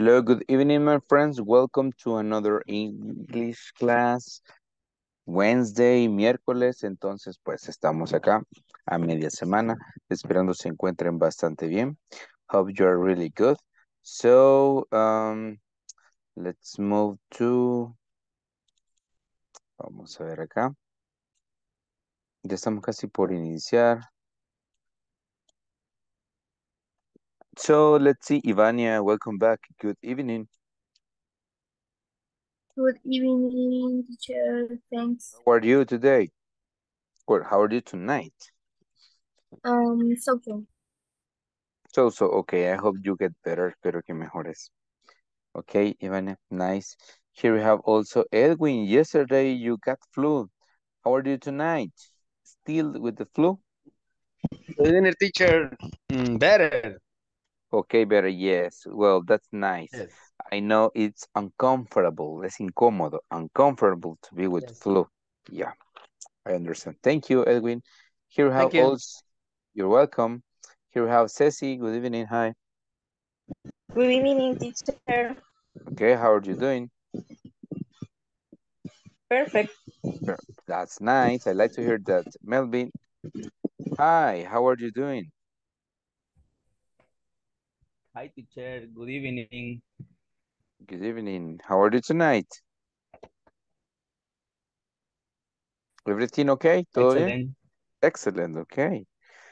Hello, good evening, my friends. Welcome to another English class. Wednesday, miércoles, entonces pues estamos acá a media semana, esperando se encuentren bastante bien. Hope you are really good. So, um, let's move to, vamos a ver acá. Ya estamos casi por iniciar. So let's see, Ivania, welcome back. Good evening. Good evening, teacher. Thanks. How are you today? Or how are you tonight? Um, so so. So so, okay. I hope you get better. Pero que mejores. Okay, Ivania, nice. Here we have also Edwin. Yesterday you got flu. How are you tonight? Still with the flu? Good evening, teacher. Mm, better. Okay, better, yes. Well, that's nice. Yes. I know it's uncomfortable. Es incómodo. Uncomfortable to be with yes. flu. Yeah, I understand. Thank you, Edwin. Here have you. you're welcome. Here have Ceci. Good evening. Hi. Good evening, teacher. Okay, how are you doing? Perfect. That's nice. I like to hear that. Melvin, hi, how are you doing? Hi, teacher. Good evening. Good evening. How are you tonight? Everything okay? Todo Excellent. Bien? Excellent. Okay.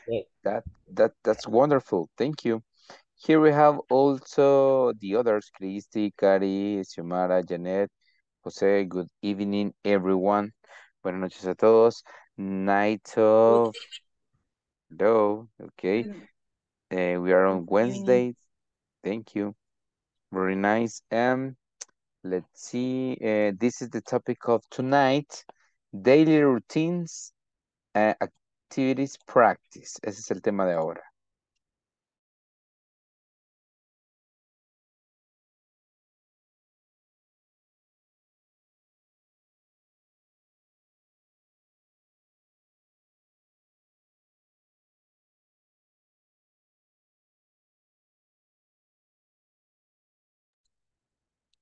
Yeah. That that that's wonderful. Thank you. Here we have also the others, Christy, Cari, Xiomara, Janet, Jose. Good evening, everyone. Buenas noches a todos. Night of... Hello. Okay. Uh, we are on Wednesday, Thank you. Very nice. Um, let's see. Uh, this is the topic of tonight. Daily routines, uh, activities, practice. Ese es el tema de ahora.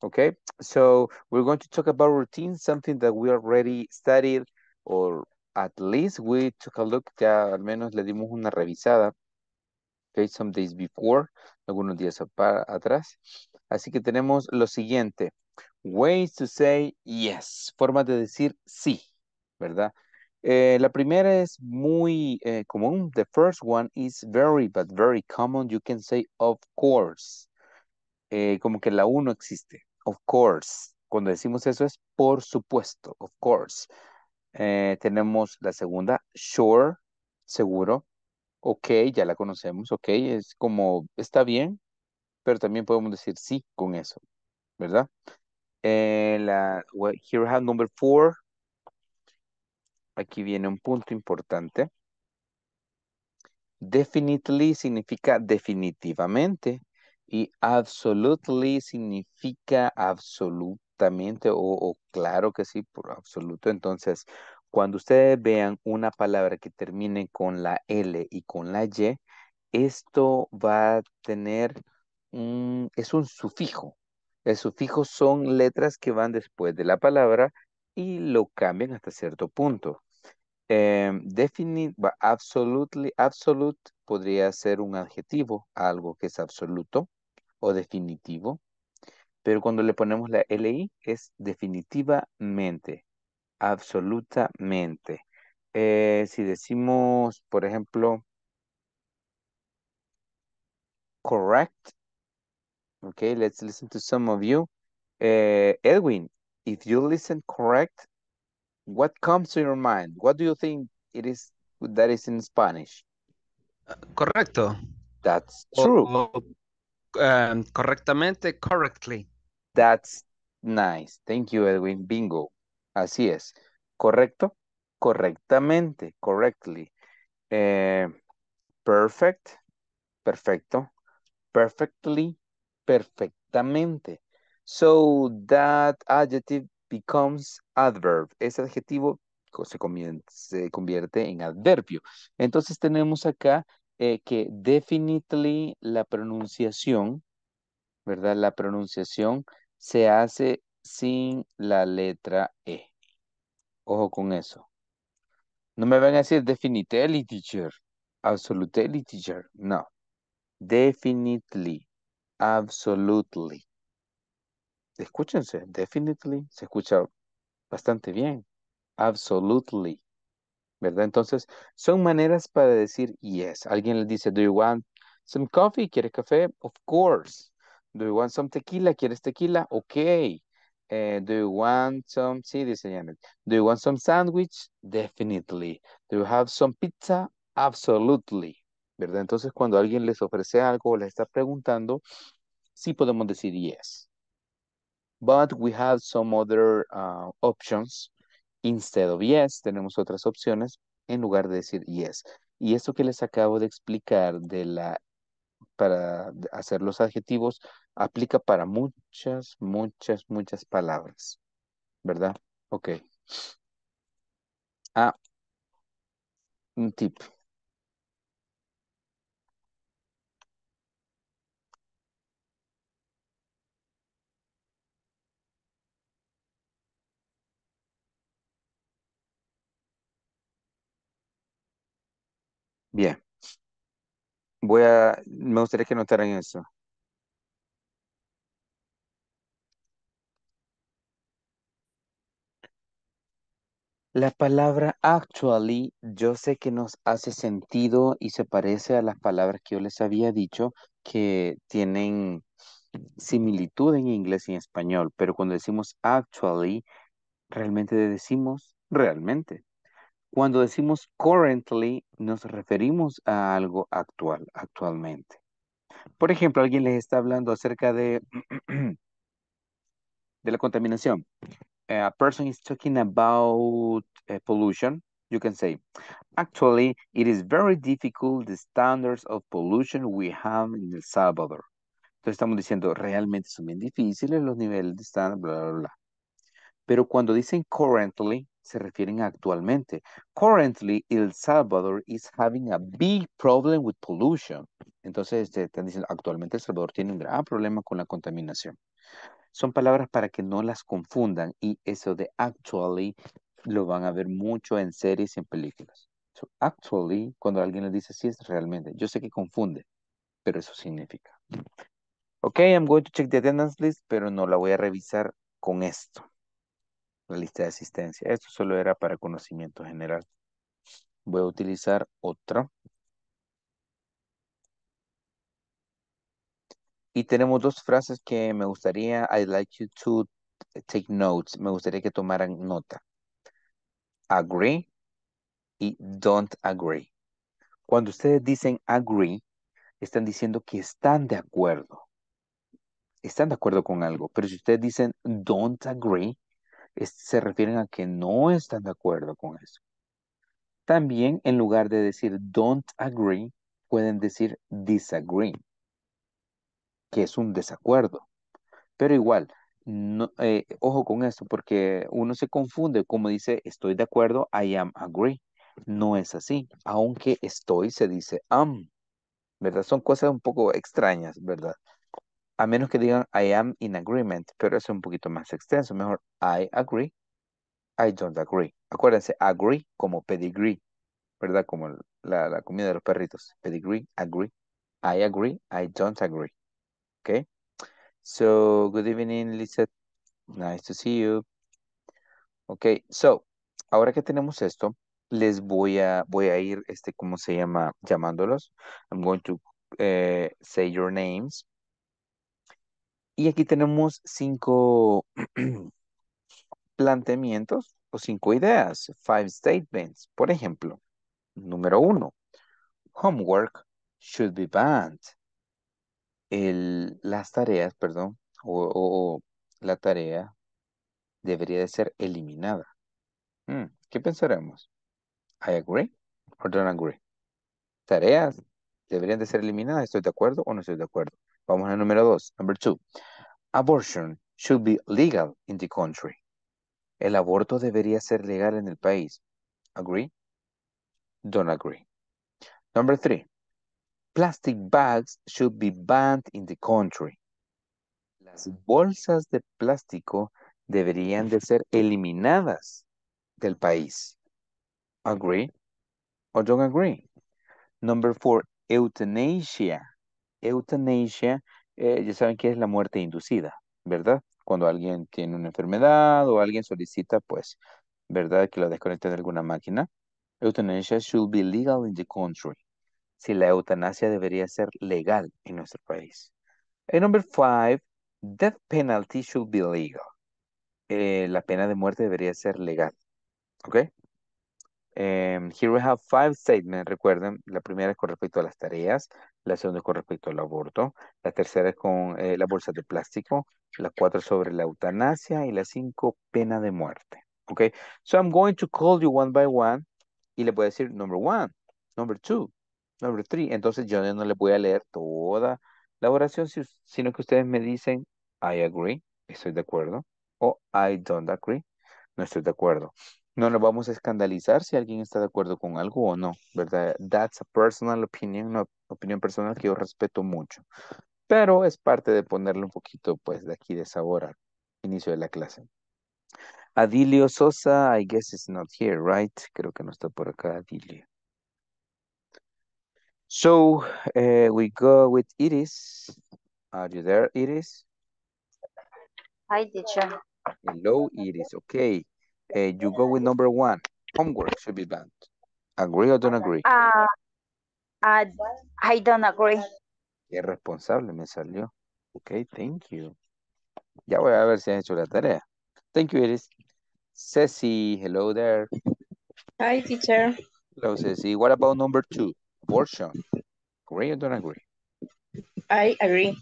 Okay, so we're going to talk about routines, something that we already studied or at least we took a look, ya al menos le dimos una revisada. Okay, some days before, algunos días atrás. Así que tenemos lo siguiente. Ways to say yes, formas de decir sí, ¿verdad? Eh, la primera es muy eh, común. The first one is very, but very common. You can say of course. Eh, como que la uno existe of course. Cuando decimos eso es por supuesto, of course. Eh, tenemos la segunda, sure, seguro. Ok, ya la conocemos, ok, es como está bien, pero también podemos decir sí con eso, ¿verdad? Eh, la, here we have number four. Aquí viene un punto importante. Definitely significa definitivamente. Y absolutely significa absolutamente o, claro que sí, por absoluto. Entonces, cuando ustedes vean una palabra que termine con la L y con la Y, esto va a tener un, es un sufijo. El sufijo son letras que van después de la palabra y lo cambian hasta cierto punto. Eh, absolutely, absolute podría ser un adjetivo, algo que es absoluto definitivo, pero cuando le ponemos la LI es definitivamente, absolutamente. Eh, si decimos, por ejemplo, correct, okay, let's listen to some of you. Eh, Edwin, if you listen correct, what comes to your mind? What do you think it is that is in Spanish? Eh, correcto. That's true. Um, correctamente, correctly. That's nice. Thank you, Edwin. Bingo. Así es. ¿Correcto? Correctamente, correctly. Eh, perfect, perfecto. Perfectly, perfectamente. So that adjective becomes adverb. Ese adjetivo se convierte en adverbio. Entonces tenemos acá eh, que definitely la pronunciación, ¿verdad? La pronunciación se hace sin la letra E. Ojo con eso. No me van a decir definitely, teacher. Absolutely, teacher. No. Definitely. Absolutely. Escúchense. Definitely se escucha bastante bien. Absolutely. ¿verdad? Entonces, son maneras para decir yes. Alguien le dice, do you want some coffee? ¿Quieres café? Of course. Do you want some tequila? ¿Quieres tequila? Ok. Eh, do you want some, sí, dice Do you want some sandwich? Definitely. Do you have some pizza? Absolutely. ¿Verdad? Entonces, cuando alguien les ofrece algo o les está preguntando, sí podemos decir yes. But we have some other ah, options Instead of yes, tenemos otras opciones en lugar de decir yes. Y eso que les acabo de explicar de la para hacer los adjetivos aplica para muchas, muchas, muchas palabras. ¿Verdad? Ok. Ah, un tip. Bien, voy a, me gustaría que notaran eso. La palabra actually yo sé que nos hace sentido y se parece a las palabras que yo les había dicho que tienen similitud en inglés y en español, pero cuando decimos actually, realmente decimos realmente. Cuando decimos currently, nos referimos a algo actual, actualmente. Por ejemplo, alguien les está hablando acerca de, de la contaminación. Eh, a person is talking about eh, pollution. You can say, actually, it is very difficult the standards of pollution we have in El Salvador. Entonces estamos diciendo, realmente son bien difíciles los niveles de estándar, bla, bla, bla. Pero cuando dicen currently, se refieren a actualmente. Currently, El Salvador is having a big problem with pollution. Entonces, este, están diciendo, actualmente El Salvador tiene un gran problema con la contaminación. Son palabras para que no las confundan y eso de actually lo van a ver mucho en series y en películas. So, actually, cuando alguien le dice sí, es realmente. Yo sé que confunde, pero eso significa. Ok, I'm going to check the attendance list, pero no la voy a revisar con esto la lista de asistencia. Esto solo era para conocimiento general. Voy a utilizar otra. Y tenemos dos frases que me gustaría, I'd like you to take notes. Me gustaría que tomaran nota. Agree y don't agree. Cuando ustedes dicen agree, están diciendo que están de acuerdo. Están de acuerdo con algo. Pero si ustedes dicen don't agree, se refieren a que no están de acuerdo con eso. También en lugar de decir don't agree, pueden decir disagree, que es un desacuerdo. Pero igual, eh, ojo con esto, porque uno se confunde, como dice estoy de acuerdo, I am agree. No es así, aunque estoy se dice am, ¿verdad? Son cosas un poco extrañas, ¿verdad? a menos que digan I am in agreement, pero es un poquito más extenso. Mejor I agree, I don't agree. Acuérdense, agree como pedigree, ¿verdad? Como la, comida de los perritos. Pedigree, agree. I agree, I don't agree. Okay. So, good evening, Lizette. Nice to see you. Okay, so, ahora que tenemos esto, les voy a, voy a ir, este, ¿cómo se llama? Llamándolos. I'm going to eh, say your names. Y aquí tenemos cinco planteamientos o cinco ideas, five statements. Por ejemplo, número uno, homework should be banned. las tareas, perdón, o, la tarea debería de ser eliminada. Hmm, ¿Qué pensaremos? I agree or don't agree. Tareas deberían de ser eliminadas. ¿Estoy de acuerdo o no estoy de acuerdo? Vamos al número dos. Number two. Abortion should be legal in the country. El aborto debería ser legal en el país. Agree? Don't agree. Number three. Plastic bags should be banned in the country. Las bolsas de plástico deberían de ser eliminadas del país. Agree or don't agree? Number four, euthanasia Eutanasia, eh, ya saben que es la muerte inducida, ¿verdad? Cuando alguien tiene una enfermedad o alguien solicita, pues, ¿verdad? Que lo desconecten de alguna máquina. Eutanasia should be legal in the country. Si la eutanasia debería ser legal en nuestro país. El eh, number five, death penalty should be legal. Eh, la pena de muerte debería ser legal. ¿Ok? Em, here we have five statements. Recuerden, la primera es con respecto a las tareas, la segunda es con respecto al aborto, la tercera es con eh, la bolsa de plástico, la cuatro sobre la eutanasia y la cinco pena de muerte. Okay, so I'm going to call you one by one y le voy a decir number one, number two, number three. Entonces yo no le voy a leer toda la oración, sino que ustedes me dicen I agree, estoy de acuerdo, o I don't agree, no estoy de acuerdo no nos vamos a escandalizar si alguien está de acuerdo con algo o no, ¿verdad? That's a personal opinion, una opinión personal que yo respeto mucho. Pero es parte de ponerle un poquito, pues, de aquí de sabor al inicio de la clase. Adilio Sosa, I guess it's not here, right? Creo que no está por acá, Adilio. So, eh, we go with Iris. Are you there, Iris? Hi, teacher. Hello, Iris. Okay. Uh, you go with number one. Homework should be banned. Agree or don't agree? Uh, I, I don't agree. Qué responsable me salió. Ok, thank you. Ya voy a ver si han hecho la tarea. Thank you, Iris. Ceci, hello there. Hi, teacher. Hello, Ceci. What about number two? Abortion. Agree or don't agree? I agree.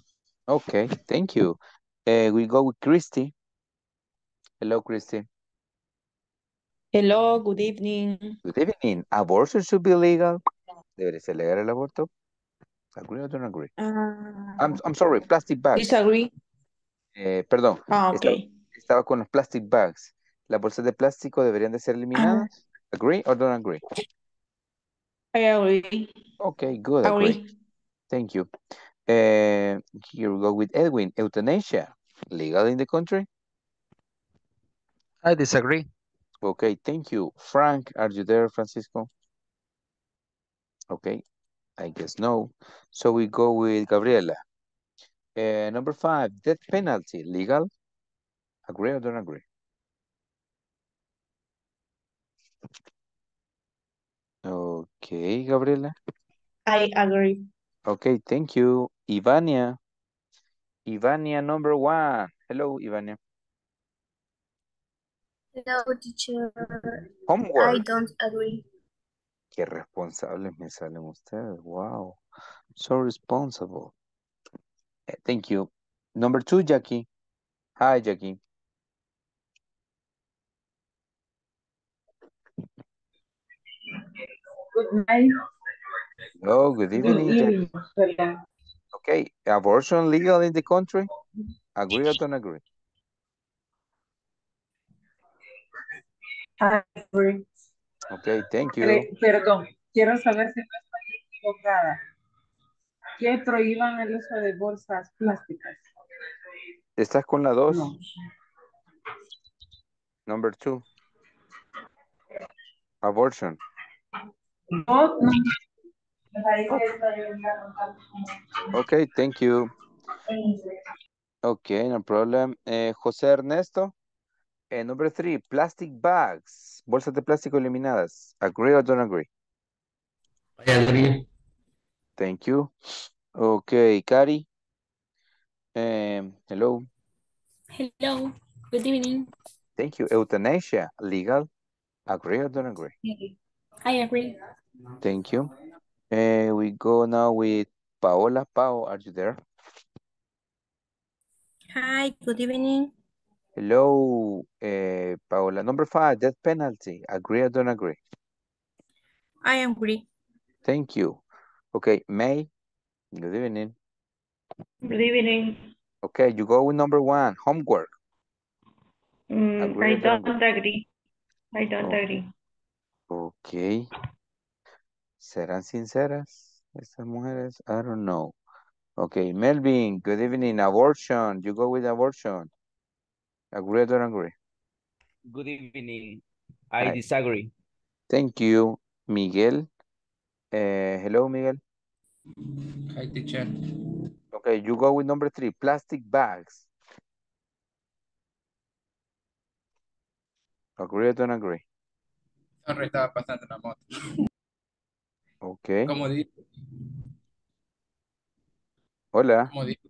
Okay, thank you. Uh, we go with Christy. Hello, Christy. Hello, good evening. Good evening. Abortion should be legal. Debería ser legal el aborto. Agree or don't agree? Ah. I'm, I'm sorry, plastic bags. Disagree. Eh, perdón. Ah, okay. estaba, con los plastic bags. Las bolsas de plástico deberían de ser eliminadas. Ah. agree or don't agree? I agree. Okay, good. Agree. Thank you. Eh, here we go with Edwin. Euthanasia, legal in the country? I disagree. Okay, thank you. Frank, are you there, Francisco? Okay, I guess no. So we go with Gabriela. Uh, number five, death penalty, legal? Agree or don't agree? Okay, Gabriela. I agree. Okay, thank you. Ivania. Ivania number one. Hello, Ivania. No, teacher. Homework. I don't agree. Qué responsables me salen ustedes. Wow. So responsible. Eh, thank you. Number two, Jackie. Hi, Jackie. Good night. Oh, good evening. Good evening. Okay, abortion legal in the country? Agree or don't agree? Ok, thank you. Eh, perdón, quiero saber si no estoy equivocada. ¿Qué prohíban el uso de bolsas plásticas? ¿Estás con la 2? No. Number 2. Abortion. No, no. Ok, thank you. Ok, no problem. Eh, José Ernesto. And eh, number three, plastic bags. Bolsas de plástico eliminadas. Agree or don't agree? I agree. Thank you. Okay, Kari. Um, hello. Hello. Good evening. Thank you. Euthanasia, legal. Agree or don't agree? I agree. Thank you. Uh, we go now with Paola. Pao, are you there? Hi, good evening. Hello, uh, Paola. Number five, death penalty. Agree or don't agree? I agree. Thank you. Okay, May, good evening. Good evening. Okay, you go with number one, homework. Mm, I don't, don't agree. I don't oh. agree. Okay. ¿Serán sinceras estas mujeres? I don't know. Okay, Melvin, good evening. Abortion, you go with abortion. Agree or agree? Good evening. I disagree. Thank you, Miguel. Eh, hello, Miguel. Hi, teacher. Okay, you go with number three, plastic bags. Agree or don't agree? Sorry, estaba pasando la moto. Okay. Como dices? Hola. Como dice.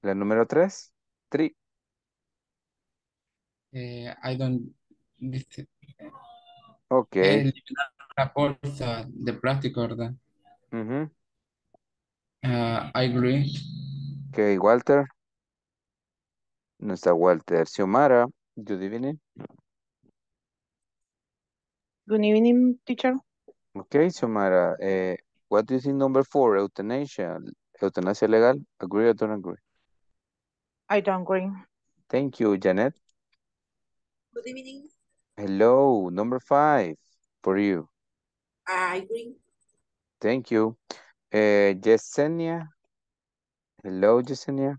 La número tres. Three. I eh, don't. Ok. la bolsa de plástico, ¿verdad? Uh I agree. Ok, Walter. No está Walter. Xiomara, good evening. Good evening, teacher. Ok, Xiomara. Eh, what do you think number four, euthanasia? Eutanasia legal? Agree or don't agree? I don't agree. Thank you, Janet. Good evening. Hello, number five for you. I agree. Thank you. Uh, Yesenia. Hello, Yesenia.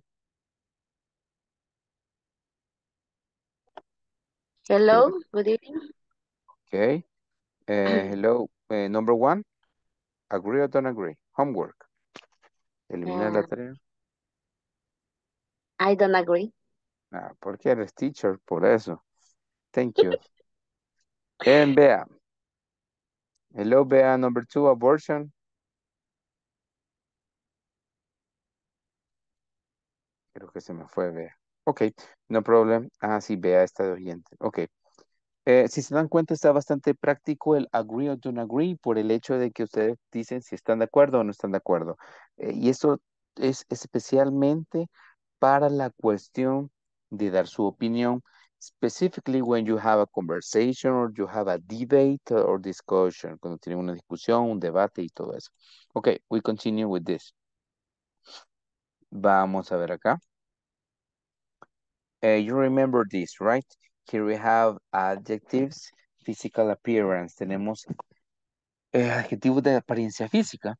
Hello, good evening. Okay. Uh, hello, uh, number one. Agree or don't agree? Homework. Eliminar la ah. tarea. I don't agree. Ah, porque eres teacher, por eso. Thank you. En Bea. Hello, Bea. Number two, abortion. Creo que se me fue Bea. Ok, no problem. Ah, sí, Bea está de oyente. Ok. Eh, si se dan cuenta, está bastante práctico el agree o don't agree por el hecho de que ustedes dicen si están de acuerdo o no están de acuerdo. Eh, y eso es especialmente para la cuestión de dar su opinión specifically when you have a conversation or you have a debate or discussion, cuando tienen una discusión, un debate y todo eso. Ok, we continue with this. Vamos a ver acá. Eh, you remember this, right? Here we have adjectives, physical appearance. Tenemos eh, adjetivos de apariencia física.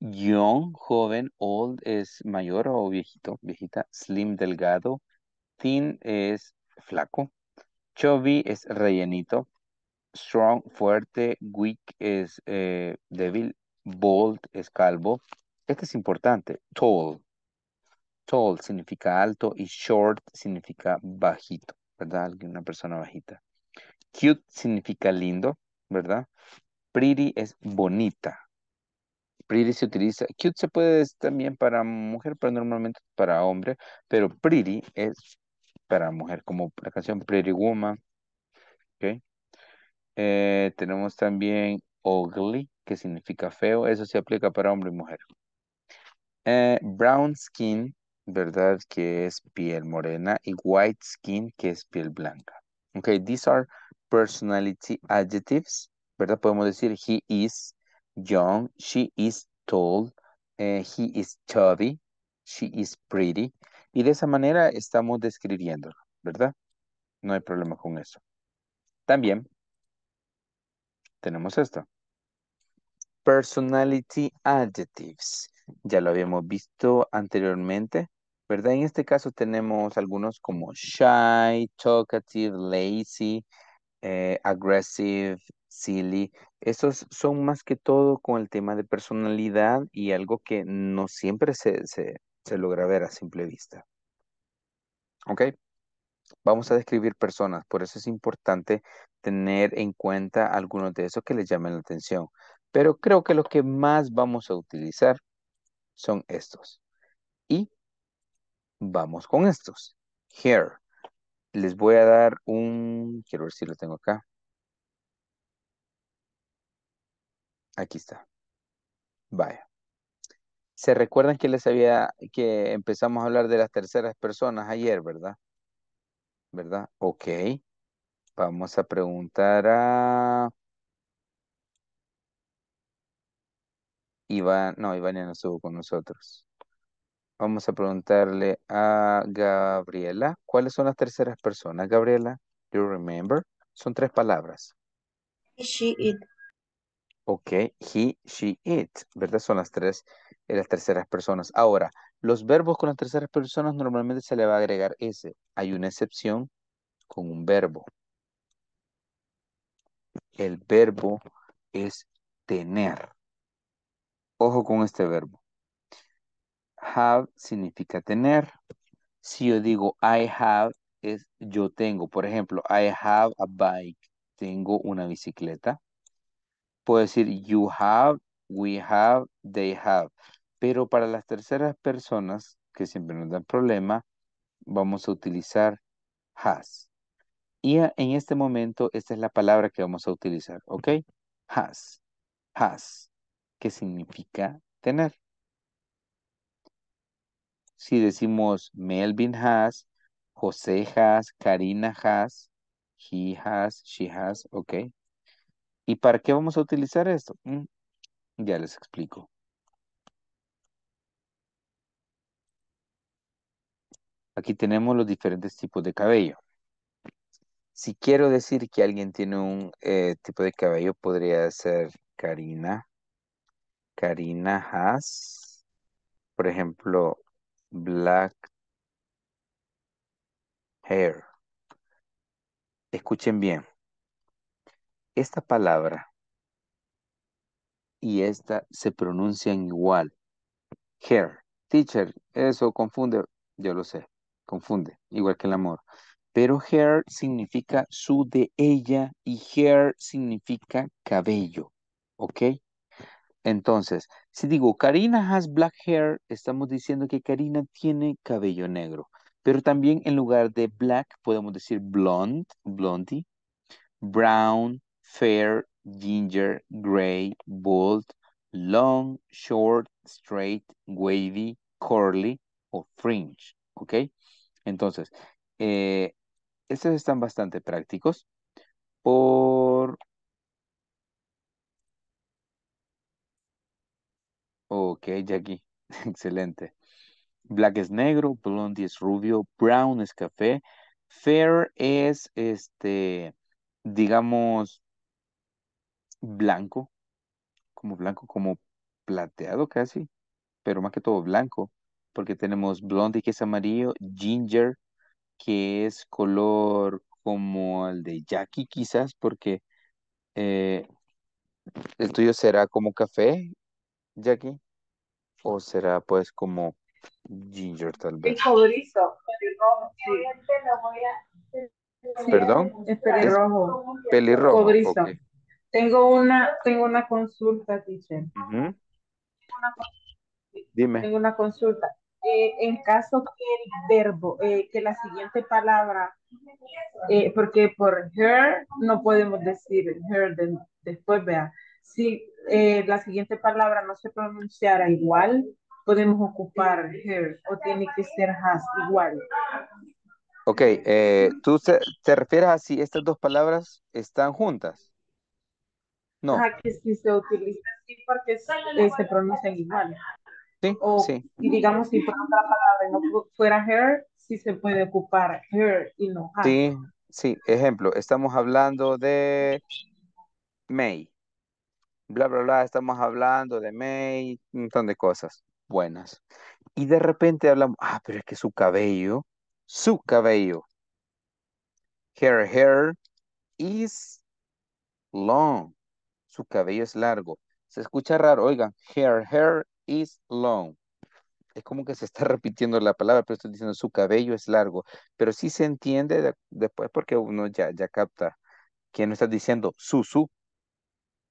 Young, joven, old es mayor o viejito, viejita. Slim, delgado. Thin es flaco. Chubby es rellenito. Strong, fuerte. Weak es eh, débil. Bold es calvo. Este es importante. Tall. Tall significa alto y short significa bajito, ¿verdad? Una persona bajita. Cute significa lindo, ¿verdad? Pretty es bonita. Pretty se utiliza, cute se puede también para mujer, pero normalmente para hombre, pero pretty es para mujer, como la canción Pretty Woman. Eh, tenemos también Ugly, que significa feo. Eso se aplica para hombre y mujer. Eh, brown skin, ¿verdad? Que es piel morena. Y white skin, que es piel blanca. Ok, these are personality adjectives, ¿verdad? Podemos decir he is young, she is tall, eh, he is chubby, she is pretty, y de esa manera estamos describiendo ¿verdad? No hay problema con eso. También tenemos esto. Personality adjectives. Ya lo habíamos visto anteriormente, ¿verdad? En este caso tenemos algunos como shy, talkative, lazy, eh, aggressive, silly. esos son más que todo con el tema de personalidad y algo que no siempre se, se logra ver a simple vista. ¿Ok? Vamos a describir personas, por eso es importante tener en cuenta algunos de esos que les llamen la atención. Pero creo que los que más vamos a utilizar son estos. Y vamos con estos. Here. Les voy a dar un, quiero ver si lo tengo acá. Aquí está. Vaya. Se recuerdan que les había, que empezamos a hablar de las terceras personas ayer, ¿verdad? ¿Verdad? Ok. Vamos a preguntar a... Iván, no, Iván ya no estuvo con nosotros. Vamos a preguntarle a Gabriela, ¿cuáles son las terceras personas, Gabriela? Do you remember? Son tres palabras. She, it. Ok, he, she, it, ¿verdad? Son las tres en las terceras personas. Ahora, los verbos con las terceras personas normalmente se le va a agregar S. Hay una excepción con un verbo. El verbo es tener. Ojo con este verbo. Have significa tener. Si yo digo I have, es yo tengo. Por ejemplo, I have a bike. Tengo una bicicleta. Puedo decir you have we have, they have. Pero para las terceras personas, que siempre nos dan problema, vamos a utilizar has. Y en este momento, esta es la palabra que vamos a utilizar, ¿ok? Has. Has. Que significa tener. Si decimos Melvin has, José has, Karina has, he has, she has, ok. ¿Y para qué vamos a utilizar esto? Mm, ya les explico. Aquí tenemos los diferentes tipos de cabello. Si quiero decir que alguien tiene un eh, tipo de cabello, podría ser Karina. Karina has, por ejemplo, black hair. Escuchen bien. Esta palabra y esta se pronuncian igual. Hair. Teacher, eso confunde. Yo lo sé, confunde, igual que el amor. Pero hair significa su de ella y hair significa cabello. ¿Ok? Entonces, si digo Karina has black hair, estamos diciendo que Karina tiene cabello negro. Pero también en lugar de black podemos decir blonde, blondie, brown, fair, ginger, gray, bold, long, short, straight, wavy, curly o fringe, ¿ok? Entonces, eh, estos están bastante prácticos por... Ok, Jackie, excelente. Black es negro, blondie es rubio, brown es café, fair es, este, digamos, blanco, como blanco, como plateado casi, pero más que todo blanco, porque tenemos blondie que es amarillo, ginger que es color como el de Jackie quizás, porque eh, el tuyo será como café, Jackie, o será pues como ginger tal vez. Es pelirrojo. ¿Perdón? Es pelirrojo. pelirrojo. Tengo una, tengo una consulta, teacher. Dime. Tengo una consulta. Eh, en caso que el verbo, eh, que la siguiente palabra, eh, porque por her no podemos decir her después, vea. Si la siguiente palabra no se pronunciara igual, podemos ocupar her o tiene que ser has igual. Ok, ¿tú te, te refieres a si estas dos palabras están juntas? No. que si se utiliza así porque se pronuncian igual. Sí, sí. Y digamos, si fuera fuera her, sí se puede ocupar her y no her. Sí, sí. Ejemplo, estamos hablando de May. Bla, bla, bla, estamos hablando de May, un montón de cosas buenas. Y de repente hablamos, ah, pero es que su cabello, su cabello, her hair is long. Su cabello es largo. Se escucha raro, oigan, her hair is long. Es como que se está repitiendo la palabra, pero estoy diciendo su cabello es largo. Pero sí se entiende después porque uno ya, ya capta que no está diciendo su, su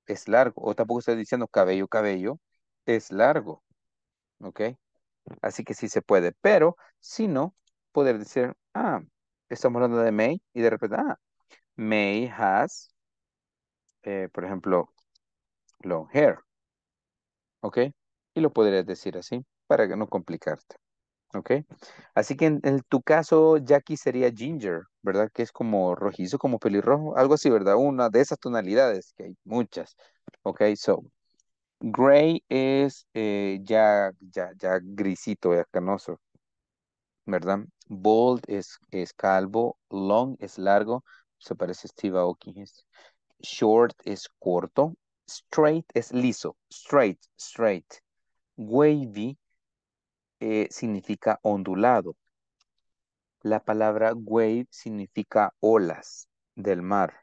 es largo. O tampoco está diciendo cabello, cabello es largo. ¿Ok? Así que sí se puede. Pero si no, poder decir, ah, estamos hablando de May y de repente, ah, May has eh, por ejemplo, long hair. ¿Ok? Y lo podrías decir así para no complicarte. ¿Ok? Así que en, tu caso, Jackie sería ginger, ¿verdad? Que es como rojizo, como pelirrojo, algo así, ¿verdad? Una de esas tonalidades, que hay muchas. ¿Ok? So, gray es eh, ya, ya, ya grisito, ya canoso, ¿verdad? Bold es, calvo, long es largo, se parece a Steve Aoki. Short es corto. Straight es liso. Straight, straight. Wavy eh, significa ondulado. La palabra wave significa olas del mar.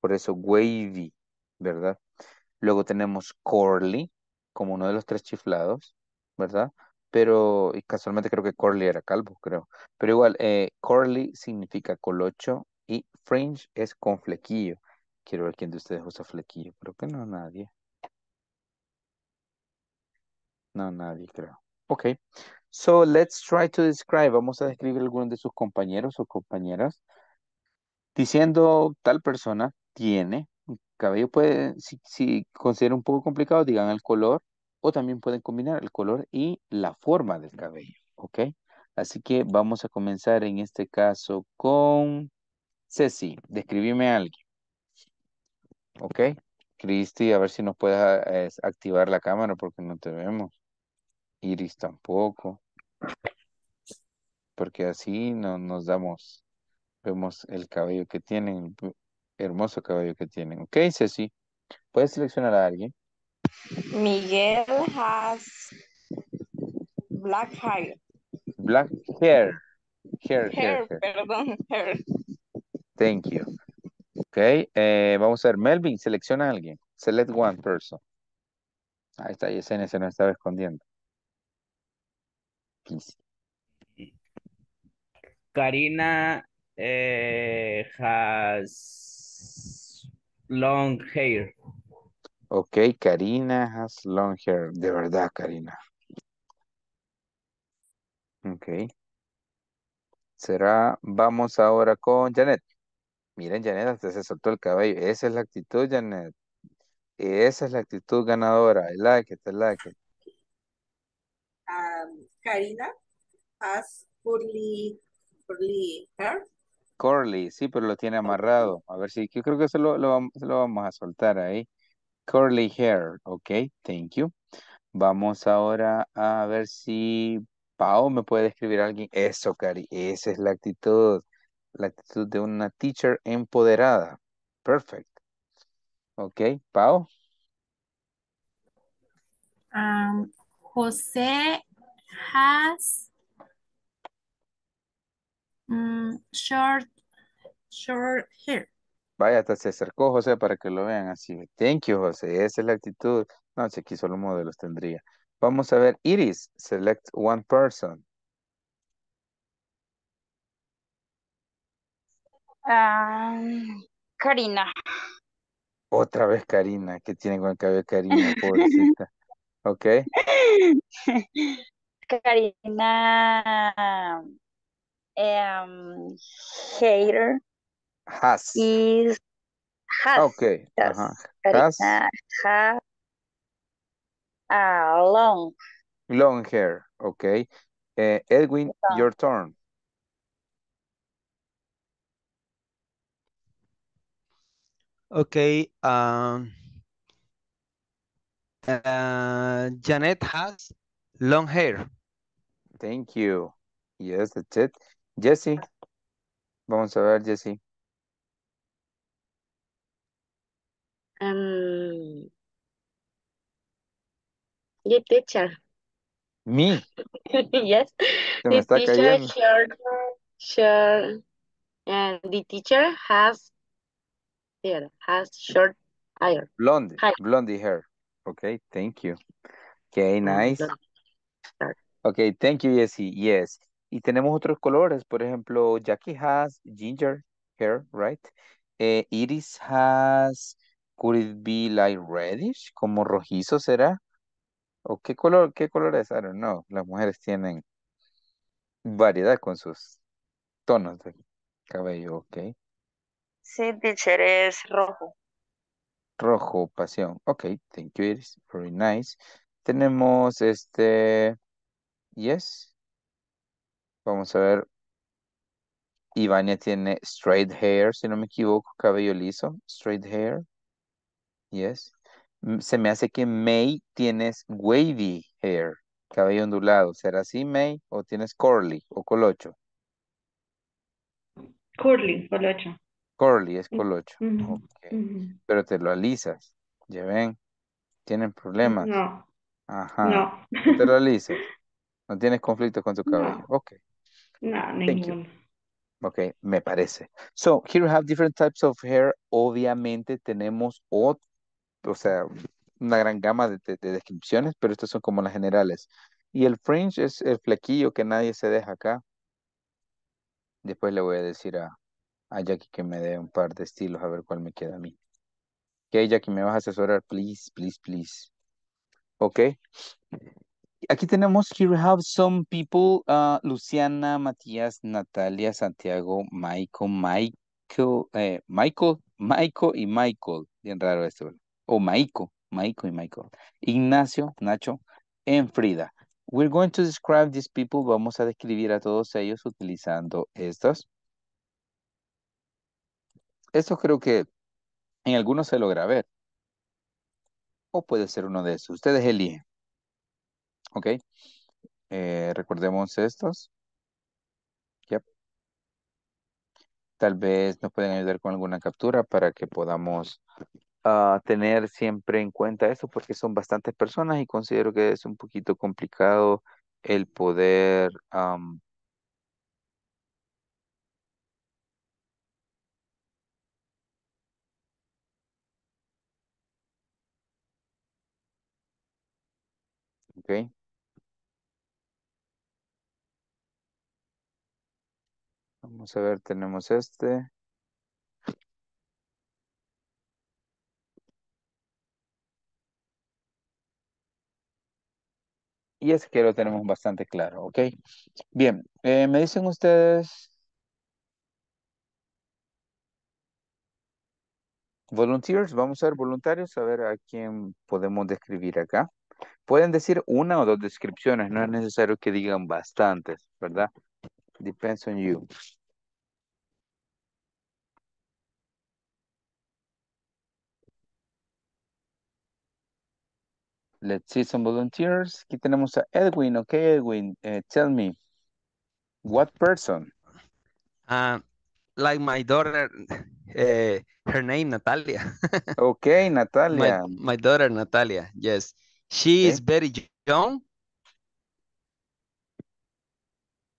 Por eso wavy, ¿verdad? Luego tenemos curly, como uno de los tres chiflados, ¿verdad? Pero casualmente creo que curly era calvo, creo. Pero igual, eh, curly significa colocho y fringe es con flequillo. Quiero ver quién de ustedes usa flequillo. Creo que no, nadie. No, nadie creo. Ok. So let's try to describe. Vamos a describir a alguno de sus compañeros o compañeras. Diciendo tal persona tiene cabello puede, si, si considera un poco complicado, digan el color o también pueden combinar el color y la forma del cabello, ¿ok? Así que vamos a comenzar en este caso con Ceci. Describime a alguien. Ok. Cristi, a ver si nos puedes ah, activar la cámara porque no te vemos. Iris tampoco. Porque así no, nos damos, vemos el cabello que tienen, el hermoso cabello que tienen. Ok, Ceci, ¿puedes seleccionar a alguien? Miguel has black hair. Black hair. Hair, hair. hair. perdón, hair. Thank you. Ok, eh, vamos a ver. Melvin, selecciona a alguien. Select one person. Ahí está, Yesenia se nos estaba escondiendo. Karina eh, has long hair. Ok, Karina has long hair. De verdad, Karina. Ok. Será, vamos ahora con Janet. Miren, Janet, hasta se soltó el cabello. Esa es la actitud, Janet. Esa es la actitud ganadora. I like it, I like it. Karina has curly, curly hair. Curly, sí, pero lo tiene amarrado. A ver si, yo creo que eso lo, lo, vamos a soltar ahí. Curly hair, ok, thank you. Vamos ahora a ver si Pau me puede escribir alguien. Eso, Cari, esa es la actitud. La actitud de una teacher empoderada. Perfect. Ok, Pau. Um, José has mm, short, short hair. Vaya, hasta se acercó José para que lo vean así. Thank you, José. Esa es la actitud. No, sé aquí solo modelos tendría. Vamos a ver, Iris, select one person. Ah, Karina. Otra vez Karina, que tiene con el cabello Karina, pobrecita. ok. Karina em, Hater. Has. has. Ok. Has. Ah, long. Long hair. Ok. Eh, Edwin, your turn. Okay. Um, uh, Janet has long hair. Thank you. Yes, that's it. Jesse. Vamos a ver, Jesse. Um, the teacher. Me. yes. Se the teacher cayendo. shared, shared, and the teacher has Has short hair. blonde Hair. hair. Okay, thank you. Okay, mm, nice. Okay, thank you, Jesse. Yes. Y tenemos otros colores. Por ejemplo, Jackie has ginger hair, right? Eh, Iris has, could it be like reddish? Como rojizo será. ¿O qué color, qué color es? I don't know. Las mujeres tienen variedad con sus tonos de cabello, ok. Sí, teacher, es rojo. Rojo, pasión. Ok, thank you, Very nice. Tenemos este... Yes. Vamos a ver. Ivania tiene straight hair, si no me equivoco, cabello liso. Straight hair. Yes. Se me hace que May tienes wavy hair, cabello ondulado. ¿Será así, May? ¿O tienes curly o colocho? Curly, colocho curly, es colocho. Pero te lo alisas, ya ven, tienen problemas. No. Ajá. No. Te lo alisas. No tienes conflicto con tu cabello. No. Ok. No, ninguno. Ok, me parece. So, here we have different types of hair. Obviamente tenemos, o, o sea, una gran gama de descripciones, pero estas son como las generales. Y el fringe es el flequillo que nadie se deja acá. Después le voy a decir a, a Jackie que me dé un par de estilos a ver cuál me queda a mí. Ok, Jackie, me vas a asesorar, please, please, please. Ok. Aquí tenemos, here we have some people, ah, Luciana, Matías, Natalia, Santiago, Michael, Michael, eh, Michael, Michael y Michael. Bien raro esto, O oh, Maiko y Michael. Ignacio, Nacho, Enfrida. We're going to describe these people. Vamos a describir a todos ellos utilizando estos. Esto creo que en algunos se logra ver. O puede ser uno de esos. Ustedes eligen. ¿Ok? Eh, recordemos estos. Yep. Tal vez nos pueden ayudar con alguna captura para que podamos ah, tener siempre en cuenta eso porque son bastantes personas y considero que es un poquito complicado el poder Vamos a ver, tenemos este. Y es que lo tenemos bastante claro, ¿ok? Bien, eh, me dicen ustedes... Volunteers, vamos a ver voluntarios, a ver a quién podemos describir acá. Pueden decir una o dos descripciones, no es necesario que digan bastantes, ¿verdad? Depends on you. Let's see some volunteers. Aquí tenemos a Edwin. Okay, Edwin, eh, tell me, what person? Ah, like my daughter, eh, her name Natalia. okay, Natalia. my, daughter Natalia, yes. She okay. is very young.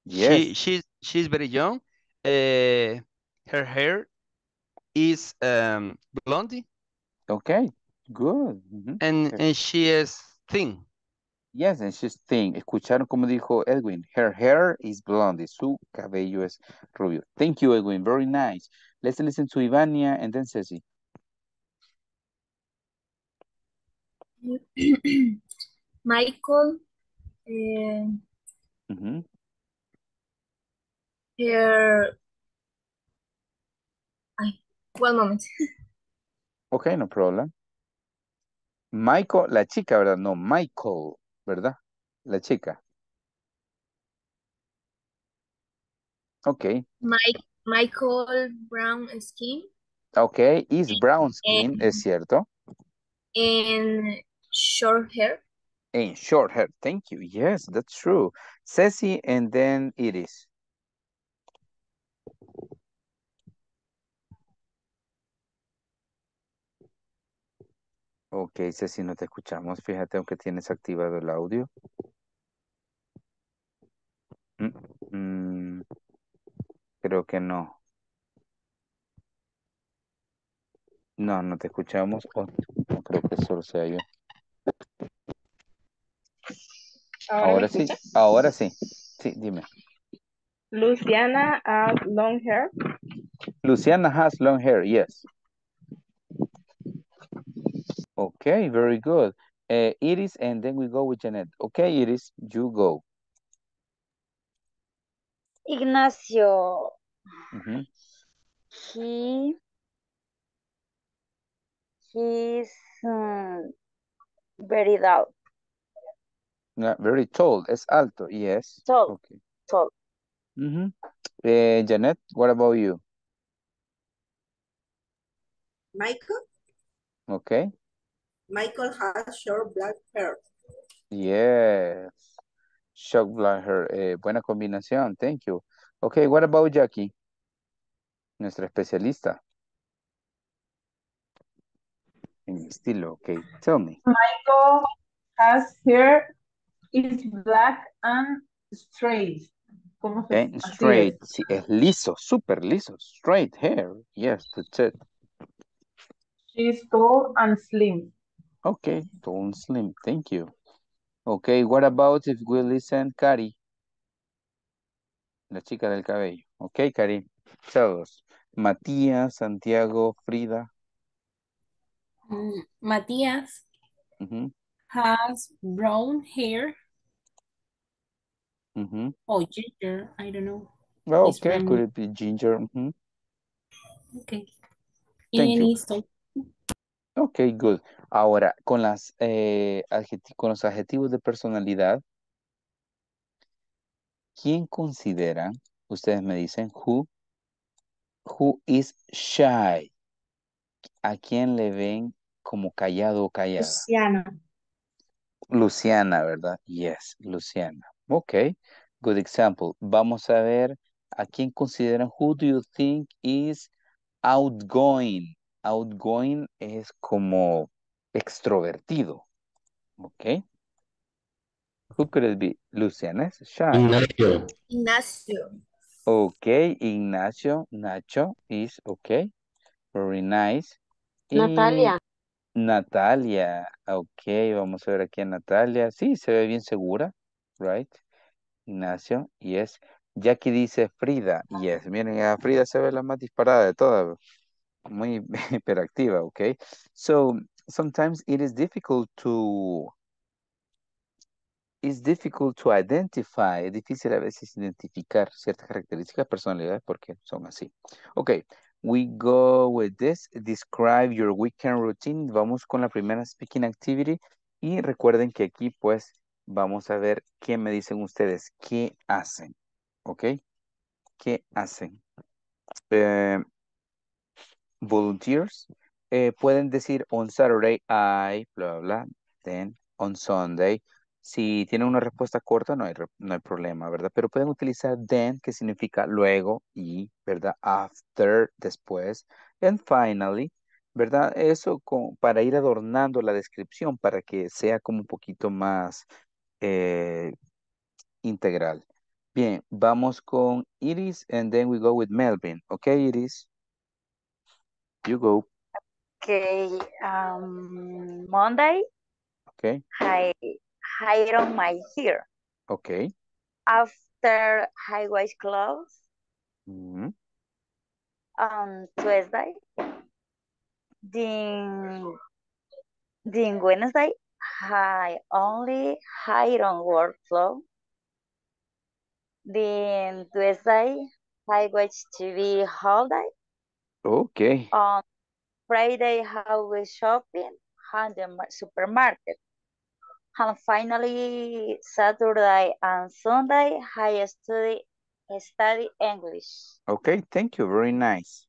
Yes. She, she's, she's very young. Uh, her hair is um, blondie. Okay, good. Mm -hmm. and, okay. and she is thin. Yes, and she's thin. Escucharon como dijo Edwin. Her hair is blonde. Su cabello es rubio. Thank you, Edwin. Very nice. Let's listen to Ivania and then Ceci. Michael. Eh, eh, Ay, one moment. Ok, no problem. Michael, la chica, ¿verdad? No, Michael, ¿verdad? La chica. Ok. Michael Brown Skin. Ok, is Brown Skin, es cierto. En short hair. short hair. Thank you. Yes, that's true. Ceci and then Iris. Ok, Ceci, no te escuchamos. Fíjate, aunque tienes activado el audio. Mm, mm, creo que no. No, no te escuchamos. Oh, creo que solo sea yo. Ahora, sí, ahora sí. Sí, dime. Luciana has long hair. Luciana has long hair, yes. Okay, very good. Eh, Iris, and then we go with Janet. Okay, Iris, you go. Ignacio. He he's um, very dull very tall, es alto, yes. Tall, okay. tall. eh, Janet, what about you? Michael? Okay. Michael has short black hair. Yes. Short black hair. Eh, buena combinación, thank you. Okay, what about Jackie? Nuestra especialista. En estilo, okay. Tell me. Michael has hair It's black and straight. ¿Cómo okay, straight, es. Sí, es liso, super liso. Straight hair. Yes, that's it. She's tall and slim. Okay, tall and slim. Thank you. Okay, what about if we listen Cari? La chica del cabello. Okay, Cari. Tell us. Matías, Santiago, Frida. Mm, Matías mm -hmm. has brown hair. Oh, ginger. I don't know. well oh, okay. Could it be ginger? ok Okay. Ok, good. Ahora, con, las, eh, con los adjetivos de personalidad, ¿quién considera, ustedes me dicen, who, who is shy? ¿A quién le ven como callado o callada? Luciana. Luciana, ¿verdad? Yes, Luciana. Ok, good example. Vamos a ver a quién consideran who do you think is outgoing. Outgoing es como extrovertido. Ok. Who could it be? Luciana Ignacio. Ignacio. Ok, Ignacio, Nacho is ok. Very nice. Natalia. Natalia, ok, vamos a ver aquí a Natalia. Sí, se ve bien segura right? Ignacio, yes. Jackie dice Frida, yes. Miren, a Frida se ve la más disparada de todas. Muy hiperactiva, ok. So, sometimes it is difficult to it's difficult to identify, es difícil a veces identificar ciertas características personalidades porque son así. Ok, we go with this, describe your weekend routine, vamos con la primera speaking activity y recuerden que aquí pues Vamos a ver qué me dicen ustedes. ¿Qué hacen? ¿Ok? ¿Qué hacen? Eh, volunteers. Eh, pueden decir on Saturday I, bla, bla, then on Sunday. Si tienen una respuesta corta, no hay, no hay problema, ¿verdad? Pero pueden utilizar then, que significa luego y, ¿verdad? After, después. And finally, ¿verdad? Eso con, para ir adornando la descripción, para que sea como un poquito más eh, integral. Bien, vamos con Iris and then we go with Melvin. Okay, Iris. You go. Okay, um, Monday. Okay. Hi, on my hair. Okay. After high white clothes. Mm-hmm. On Tuesday. din then Wednesday. high, only high on workflow. Then Tuesday, I watch TV holiday. Okay. On Friday, I will shopping and the supermarket. And finally, Saturday and Sunday, I study, study English. Okay, thank you. Very nice.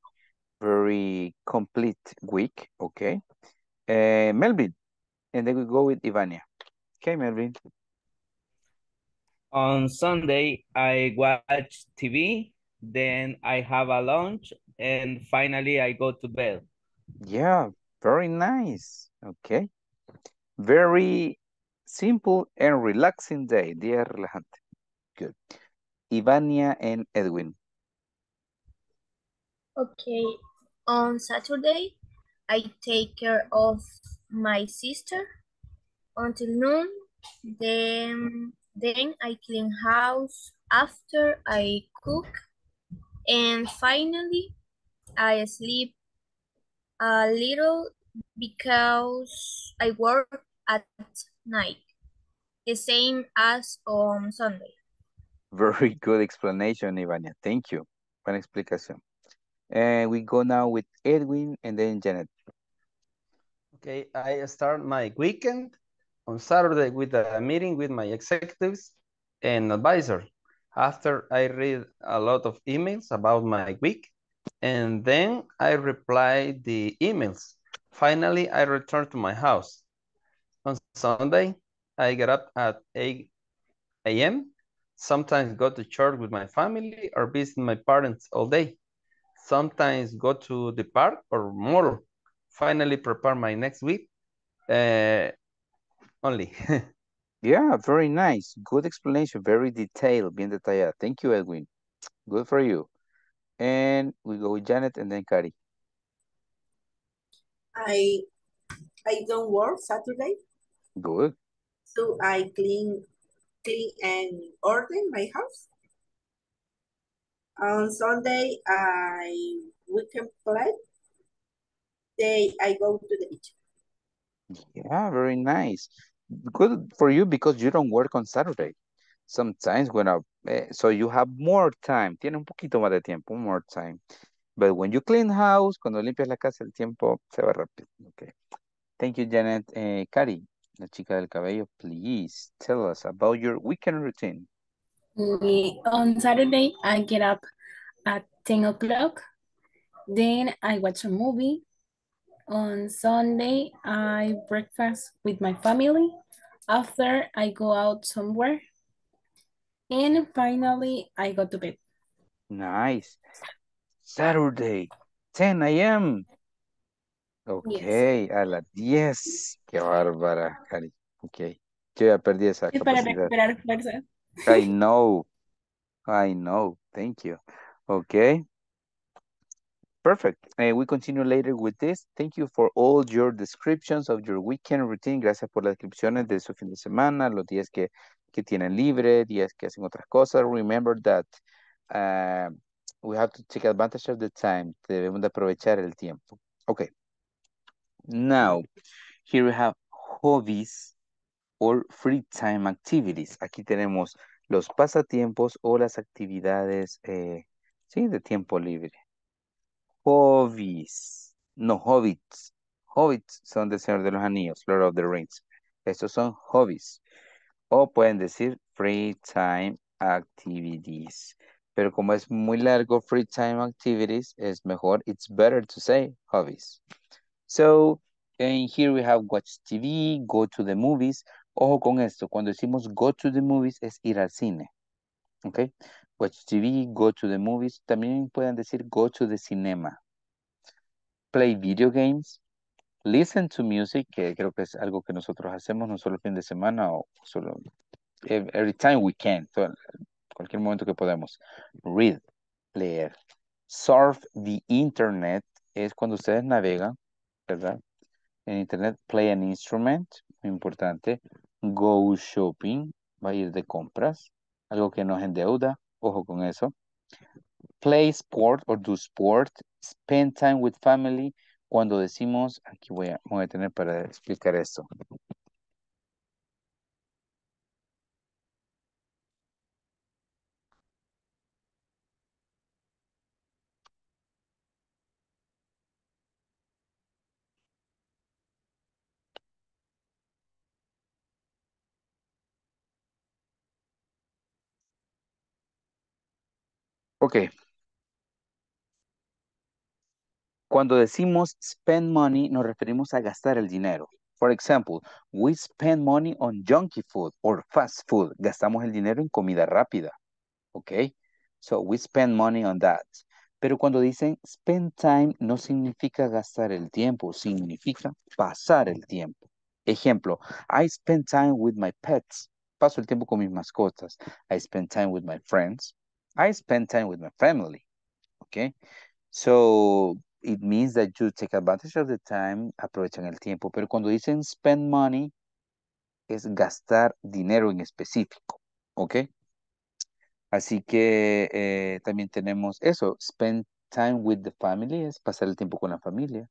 Very complete week. Okay. Uh, Melvin, and then we go with Ivania. Okay, Melvin. On Sunday, I watch TV, then I have a lunch, and finally I go to bed. Yeah, very nice. Okay. Very simple and relaxing day, día relajante. Good. Ivania and Edwin. Okay, on Saturday, I take care of my sister until noon. Then, then I clean house after I cook. And finally, I sleep a little because I work at night, the same as on Sunday. Very good explanation, Ivania. Thank you. Buena explicación. And we go now with Edwin and then Janet. Okay, I start my weekend on Saturday with a meeting with my executives and advisor. After I read a lot of emails about my week, and then I reply the emails. Finally, I return to my house. On Sunday, I get up at 8 a.m., sometimes go to church with my family or visit my parents all day, sometimes go to the park or mall finally prepare my next week uh, only. yeah, very nice. Good explanation. Very detailed. Bien detallada. Thank you, Edwin. Good for you. And we go with Janet and then Kari. I I don't work Saturday. Good. So I clean clean and order my house. On Sunday I we can play day I go to the beach. Yeah, very nice. Good for you because you don't work on Saturday. Sometimes when I, eh, so you have more time, tiene un poquito más de tiempo, more time. But when you clean house, cuando limpias la casa, el tiempo se va rápido. Okay. Thank you, Janet. Eh, Cari, la chica del cabello, please tell us about your weekend routine. On Saturday, I get up at 10 o'clock. Then I watch a movie. On Sunday, I breakfast with my family. After, I go out somewhere. And finally, I go to bed. Nice. Saturday, 10 a.m. Okay, yes. a las 10. Qué bárbara, Cari. Ok. Yo ya perdí esa capacidad. para recuperar fuerza. I know. I know. Thank you. Okay. Perfect. we continue later with this. Thank you for all your descriptions of your weekend routine. Gracias por las descripciones de su fin de semana, los días que, tienen libre, días que hacen otras cosas. Remember that uh, we have to take advantage of the time. Debemos de aprovechar el tiempo. Okay. Now, here we have hobbies or free time activities. Aquí tenemos los pasatiempos o las actividades eh, de tiempo libre hobbies, no hobbits. Hobbits son de Señor de los Anillos, Lord of the Rings. Estos son hobbies. O pueden decir free time activities. Pero como es muy largo, free time activities es mejor. It's better to say hobbies. So, and here we have watch TV, go to the movies. Ojo con esto, cuando decimos go to the movies es ir al cine. ¿Ok? watch TV, go to the movies, también pueden decir go to the cinema. Play video games, listen to music, que creo que es algo que nosotros hacemos no solo el fin de semana o solo every time we can, cualquier momento que podemos. Read, leer. Surf the internet es cuando ustedes navegan, ¿verdad? En internet, play an instrument, muy importante. Go shopping, va a ir de compras, algo que nos endeuda ojo con eso. Play sport or do sport. Spend time with family. Cuando decimos, aquí voy voy a tener para explicar esto. Ok. Cuando decimos spend money, nos referimos a gastar el dinero. For example, we spend money on junky food or fast food. Gastamos el dinero en comida rápida. Ok. So we spend money on that. Pero cuando dicen spend time, no significa gastar el tiempo, significa pasar el tiempo. Ejemplo, I spend time with my pets. Paso el tiempo con mis mascotas. I spend time with my friends. I spend time with my family. Okay. So it means that you take advantage of the time, aprovechan el tiempo. Pero cuando dicen spend money, es gastar dinero en específico. ¿Ok? Así que eh, también tenemos eso, spend time with the family, es pasar el tiempo con la familia.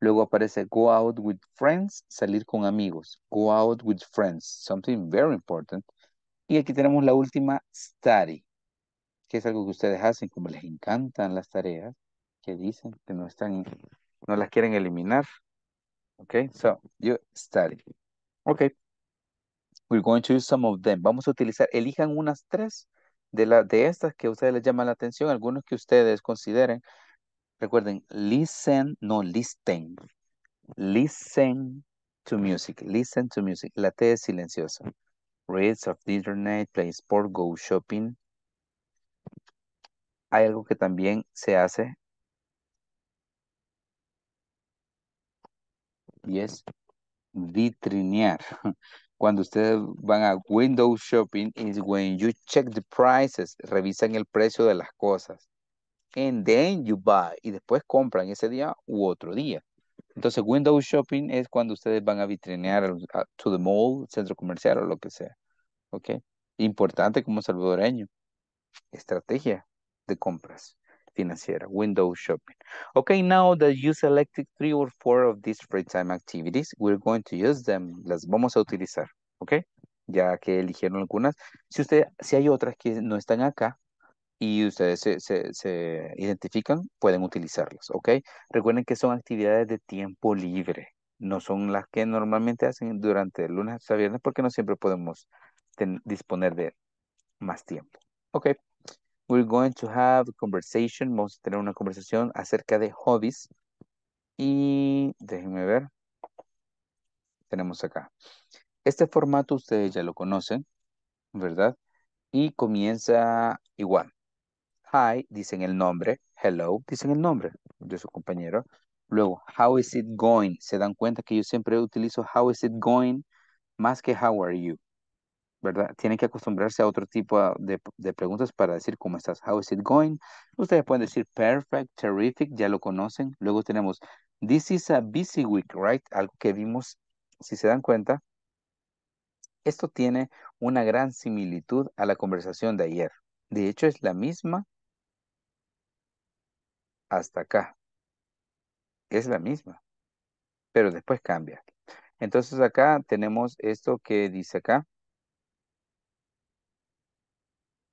Luego aparece go out with friends, salir con amigos. Go out with friends, something very important. Y aquí tenemos la última, study que es algo que ustedes hacen, como les encantan las tareas, que dicen que no están, no las quieren eliminar. Okay, so you study. Okay. We're going to use some of them. Vamos a utilizar, elijan unas tres de, de estas que a ustedes les llama la atención, algunos que ustedes consideren. Recuerden, listen, no listen. Listen to music. Listen to music. La T es silenciosa. Reads of the internet, play sport, go shopping, hay algo que también se hace y es vitrinear. Cuando ustedes van a window shopping is when you check the prices, revisan el precio de las cosas. And then you buy y después compran ese día u otro día. Entonces window shopping es cuando ustedes van a vitrinear to the mall, centro comercial o lo que sea. ¿Ok? Importante como salvadoreño. Estrategia de compras financiera, window shopping. Okay, now that you selected three or four of these free time activities, we're going to use them. Las vamos a utilizar, okay? Ya que eligieron algunas. Si usted, si hay otras que no están acá y ustedes se, identifican, pueden utilizarlas, okay? Recuerden que son actividades de tiempo libre. No son las que normalmente hacen durante lunes a viernes porque no siempre podemos disponer de más tiempo. Okay. We're going to have a conversation. Vamos a tener una conversación acerca de hobbies. Y déjenme ver. Tenemos acá. Este formato ustedes ya lo conocen, ¿verdad? Y comienza igual. Hi, dicen el nombre. Hello, dicen el nombre de su compañero. Luego, how is it going? Se dan cuenta que yo siempre utilizo how is it going más que how are you. ¿verdad? Tienen que acostumbrarse a otro tipo de, de, preguntas para decir cómo estás, how is it going. Ustedes pueden decir perfect, terrific, ya lo conocen. Luego tenemos, this is a busy week, right? Algo que vimos, si se dan cuenta, esto tiene una gran similitud a la conversación de ayer. De hecho, es la misma hasta acá. Es la misma, pero después cambia. Entonces acá tenemos esto que dice acá,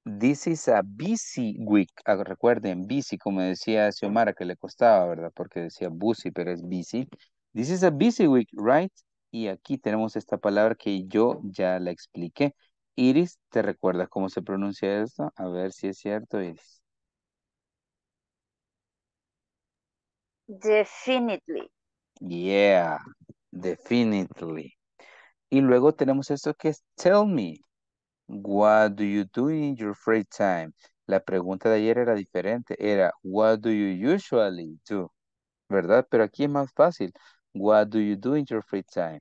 This is a busy week. Ah, recuerden, busy, como decía Xiomara, que le costaba, ¿verdad? Porque decía busy, pero es busy. This is a busy week, right? Y aquí tenemos esta palabra que yo ya la expliqué. Iris, ¿te recuerdas cómo se pronuncia esto? A ver si es cierto, Iris. Definitely. Yeah, definitely. Y luego tenemos esto que es tell me. What do you do in your free time? La pregunta de ayer era diferente, era What do you usually do? ¿Verdad? Pero aquí es más fácil. What do you do in your free time?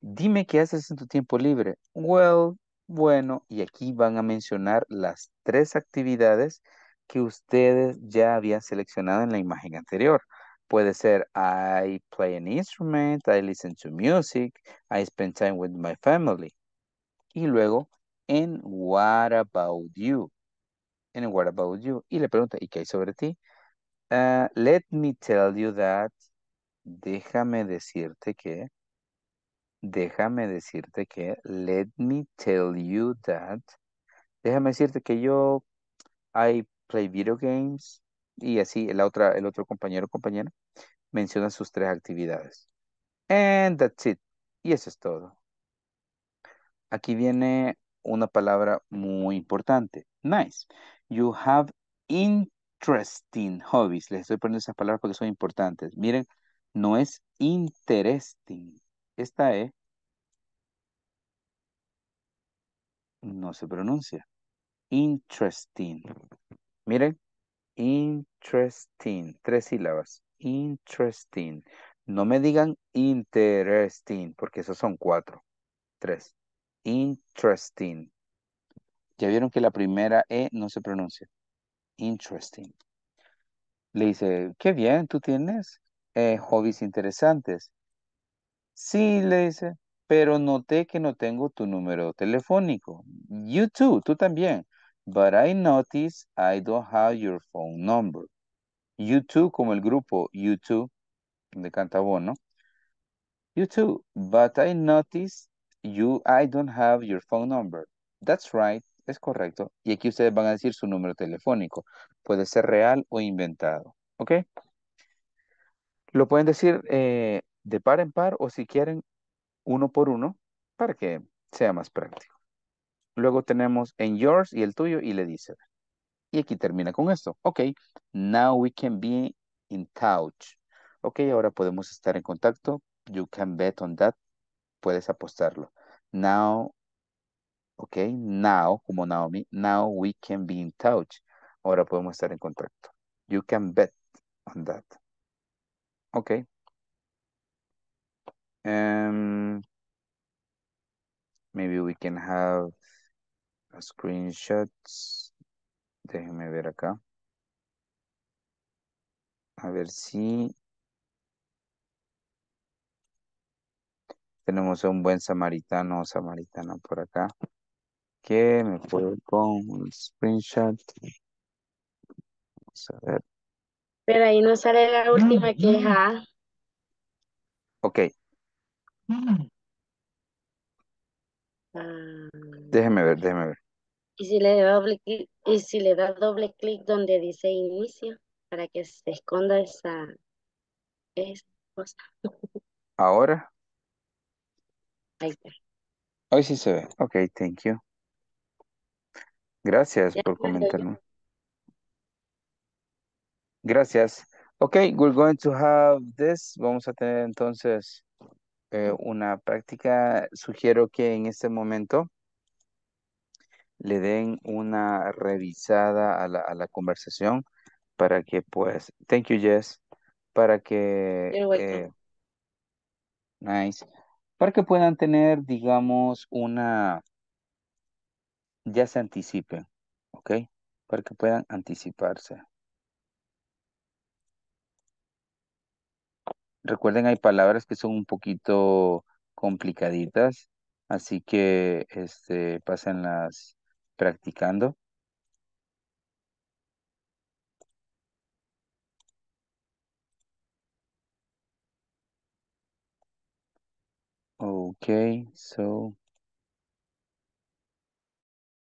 Dime qué haces en tu tiempo libre. Well, bueno, y aquí van a mencionar las tres actividades que ustedes ya habían seleccionado en la imagen anterior. Puede ser I play an instrument, I listen to music, I spend time with my family. Y luego And what about you? And what about you? Y le pregunta, ¿y qué hay sobre ti? Ah, let me tell you that. Déjame decirte que. Déjame decirte que. Let me tell you that. Déjame decirte que yo. I play video games. Y así el, otra, el otro compañero o compañera menciona sus tres actividades. And that's it. Y eso es todo. Aquí viene una palabra muy importante. Nice. You have interesting hobbies. Les estoy poniendo esas palabras porque son importantes. Miren, no es interesting. Esta E no se pronuncia. Interesting. Miren, interesting. Tres sílabas. Interesting. No me digan interesting, porque esos son cuatro. Tres. Interesting. Ya vieron que la primera E no se pronuncia. Interesting. Le dice, qué bien, tú tienes eh, hobbies interesantes. Sí, le dice, pero noté que no tengo tu número telefónico. You too, tú también. But I notice I don't have your phone number. You too, como el grupo You too, de cantabón, ¿no? You too, but I notice You, I don't have your phone number. That's right, es correcto. Y aquí ustedes van a decir su número telefónico. Puede ser real o inventado. ¿Ok? Lo pueden decir eh, de par en par o si quieren uno por uno para que sea más práctico. Luego tenemos en yours y el tuyo y le dice. Y aquí termina con esto. Ok, now we can be in touch. Ok, ahora podemos estar en contacto. You can bet on that puedes apostarlo. Now, ok, now, como Naomi, now we can be in touch. Ahora podemos estar en contacto. You can bet on that. Ok. Em, maybe we can have a screenshots. Déjenme ver acá. A ver si Tenemos un buen samaritano o samaritana por acá. ¿Qué me puedo con un screenshot. Vamos a ver. Pero ahí no sale la mm, última mm. queja. Ok. Mm. Ah. Déjeme ver, déjeme ver. Y si le da doble clic, y si le da doble clic donde dice inicio, para que se esconda esa, esa cosa. Ahora. Hoy sí se ve. Ok, thank you. Gracias por comentarme. Gracias. Ok, we're going to have this. Vamos a tener entonces eh, una práctica. Sugiero que en este momento le den una revisada a la, a la conversación para que pues, thank you Jess, para que... Eh, nice para que puedan tener, digamos, una, ya se anticipen, ¿ok? Para que puedan anticiparse. Recuerden, hay palabras que son un poquito complicaditas, así que este, pásenlas practicando. Okay, so